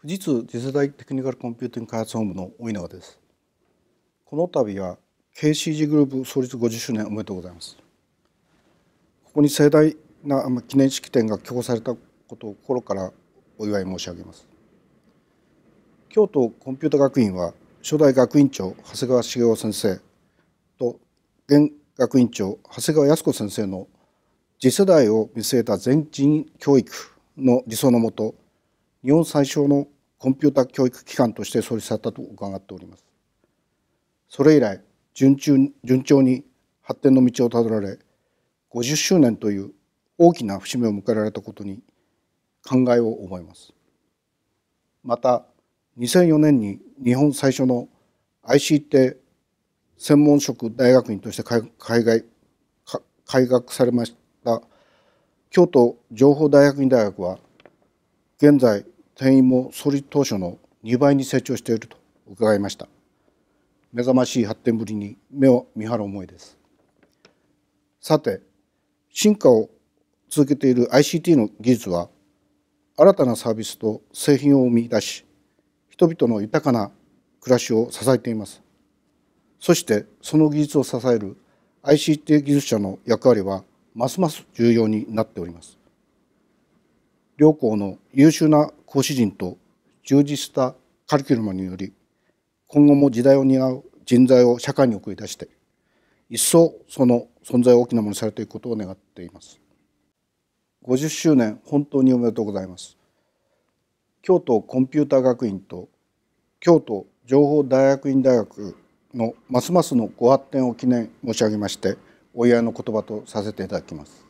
富士通次世代テクニカルコンピューティング開発本部の大永です。この度は KCG グループ創立50周年おめでとうございます。ここに盛大な記念式典が挙行されたことを心からお祝い申し上げます。京都コンピュータ学院は初代学院長長谷川茂雄先生と現学院長長谷川靖子先生の次世代を見据えた全人教育の理想のもと日本最小のコンピュータ教育機関として創立されたと伺っておりますそれ以来順順調に発展の道をたどられ50周年という大きな節目を迎えられたことに感慨を覚えますまた2004年に日本最初の ICT 専門職大学院として海外開学されました京都情報大学院大学は現在店員も創立当初の2倍に成長していると伺いました目覚ましい発展ぶりに目を見張る思いですさて進化を続けている ICT の技術は新たなサービスと製品を生み出し人々の豊かな暮らしを支えていますそしてその技術を支える ICT 技術者の役割はますます重要になっております両校の優秀な講師陣と充実したカリキュラムにより今後も時代を担う人材を社会に送り出して一層その存在を大きなものにされていくことを願っています50周年本当におめでとうございます京都コンピューター学院と京都情報大学院大学のますますのご発展を記念申し上げましてお祝いの言葉とさせていただきます